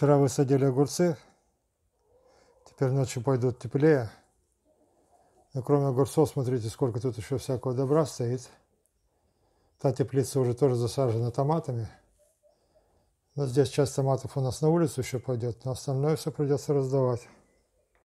Вчера высадили огурцы, теперь ночью пойдут теплее. Но ну, кроме огурцов, смотрите, сколько тут еще всякого добра стоит. Та теплица уже тоже засажена томатами. Но здесь часть томатов у нас на улицу еще пойдет, но остальное все придется раздавать.